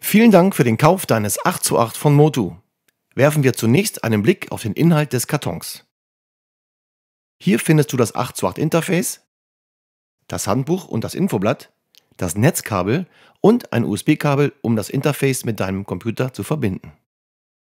Vielen Dank für den Kauf deines 8 zu 8 von Motu. Werfen wir zunächst einen Blick auf den Inhalt des Kartons. Hier findest du das 8 zu 8 Interface, das Handbuch und das Infoblatt, das Netzkabel und ein USB-Kabel, um das Interface mit deinem Computer zu verbinden.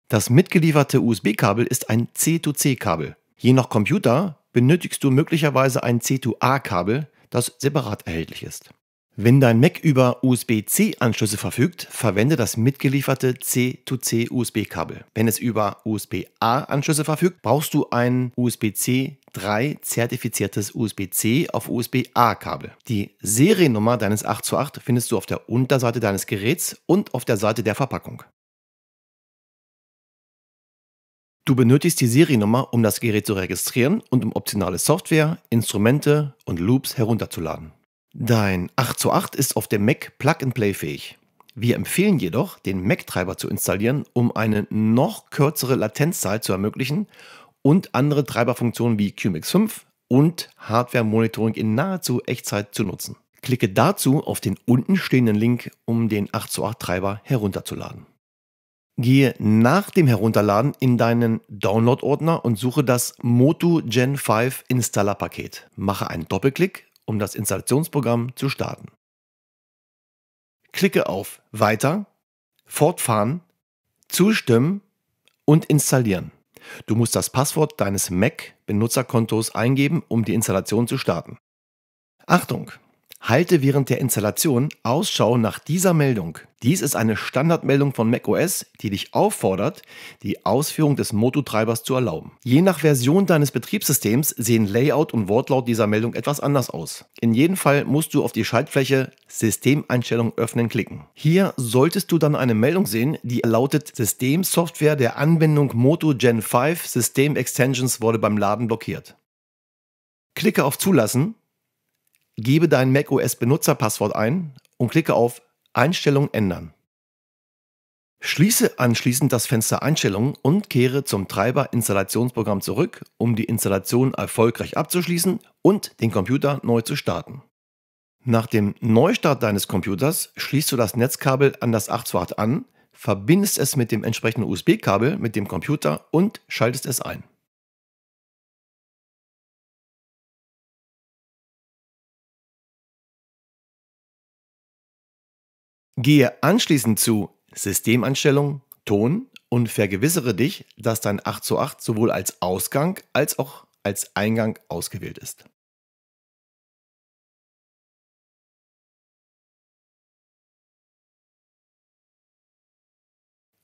Das mitgelieferte USB-Kabel ist ein C2C-Kabel. Je nach Computer benötigst du möglicherweise ein C2A-Kabel, das separat erhältlich ist. Wenn dein Mac über USB-C-Anschlüsse verfügt, verwende das mitgelieferte C2C-USB-Kabel. Wenn es über USB-A-Anschlüsse verfügt, brauchst du ein USB-C 3 zertifiziertes USB-C auf USB-A-Kabel. Die Seriennummer deines 8 zu 8 findest du auf der Unterseite deines Geräts und auf der Seite der Verpackung. Du benötigst die Seriennummer, um das Gerät zu registrieren und um optionale Software, Instrumente und Loops herunterzuladen. Dein 8 zu 8 ist auf dem Mac Plug-and-Play fähig. Wir empfehlen jedoch, den Mac-Treiber zu installieren, um eine noch kürzere Latenzzeit zu ermöglichen und andere Treiberfunktionen wie QMix 5 und Hardware-Monitoring in nahezu Echtzeit zu nutzen. Klicke dazu auf den unten stehenden Link, um den 8 zu 8 Treiber herunterzuladen. Gehe nach dem Herunterladen in deinen Download-Ordner und suche das Motu Gen 5 Installer-Paket. Mache einen Doppelklick um das Installationsprogramm zu starten. Klicke auf Weiter, Fortfahren, Zustimmen und Installieren. Du musst das Passwort deines Mac-Benutzerkontos eingeben, um die Installation zu starten. Achtung! Halte während der Installation Ausschau nach dieser Meldung. Dies ist eine Standardmeldung von macOS, die dich auffordert, die Ausführung des Motu-Treibers zu erlauben. Je nach Version deines Betriebssystems sehen Layout und Wortlaut dieser Meldung etwas anders aus. In jedem Fall musst du auf die Schaltfläche Systemeinstellung öffnen klicken. Hier solltest du dann eine Meldung sehen, die lautet Systemsoftware der Anwendung Moto Gen 5 System Extensions wurde beim Laden blockiert. Klicke auf Zulassen, gebe dein macOS Benutzerpasswort ein und klicke auf Einstellung ändern. Schließe anschließend das Fenster Einstellungen und kehre zum Treiber Installationsprogramm zurück, um die Installation erfolgreich abzuschließen und den Computer neu zu starten. Nach dem Neustart deines Computers schließt du das Netzkabel an das 828 an, verbindest es mit dem entsprechenden USB-Kabel mit dem Computer und schaltest es ein. Gehe anschließend zu Systemanstellung, Ton und vergewissere dich, dass dein 8 zu 8 sowohl als Ausgang als auch als Eingang ausgewählt ist.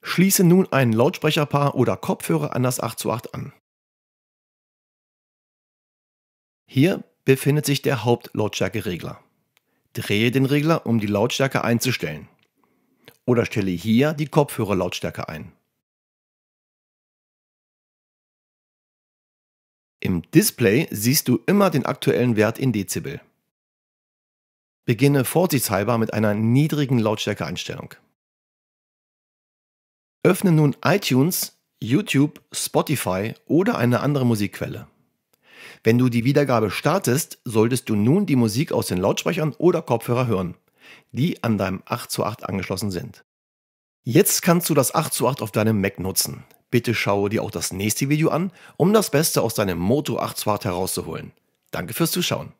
Schließe nun ein Lautsprecherpaar oder Kopfhörer an das 8 zu 8 an. Hier befindet sich der Hauptlautstärkeregler. Drehe den Regler, um die Lautstärke einzustellen. Oder stelle hier die Kopfhörerlautstärke ein. Im Display siehst du immer den aktuellen Wert in Dezibel. Beginne vorsichtshalber mit einer niedrigen Lautstärkeeinstellung. Öffne nun iTunes, YouTube, Spotify oder eine andere Musikquelle. Wenn du die Wiedergabe startest, solltest du nun die Musik aus den Lautsprechern oder Kopfhörer hören, die an deinem 8 zu 8 angeschlossen sind. Jetzt kannst du das 8 zu 8 auf deinem Mac nutzen. Bitte schaue dir auch das nächste Video an, um das Beste aus deinem Moto 8 zu 8 herauszuholen. Danke fürs Zuschauen.